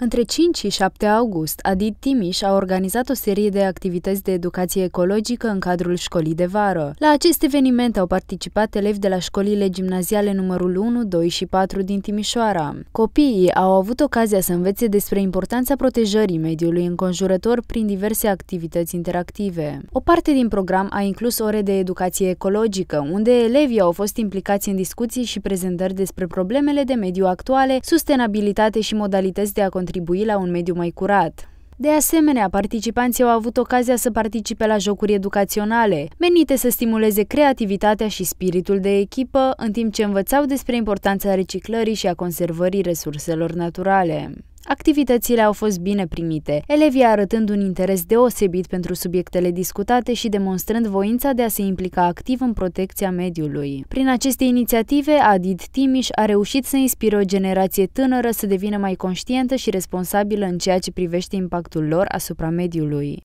Între 5 și 7 august, Adit Timiș a organizat o serie de activități de educație ecologică în cadrul școlii de vară. La acest eveniment au participat elevi de la școlile gimnaziale numărul 1, 2 și 4 din Timișoara. Copiii au avut ocazia să învețe despre importanța protejării mediului înconjurător prin diverse activități interactive. O parte din program a inclus ore de educație ecologică, unde elevii au fost implicați în discuții și prezentări despre problemele de mediu actuale, sustenabilitate și modalități de a contribui la un mediu mai curat. De asemenea, participanții au avut ocazia să participe la jocuri educaționale, menite să stimuleze creativitatea și spiritul de echipă, în timp ce învățau despre importanța reciclării și a conservării resurselor naturale. Activitățile au fost bine primite, elevii arătând un interes deosebit pentru subiectele discutate și demonstrând voința de a se implica activ în protecția mediului. Prin aceste inițiative, Adid Timiș a reușit să inspire o generație tânără să devină mai conștientă și responsabilă în ceea ce privește impactul lor asupra mediului.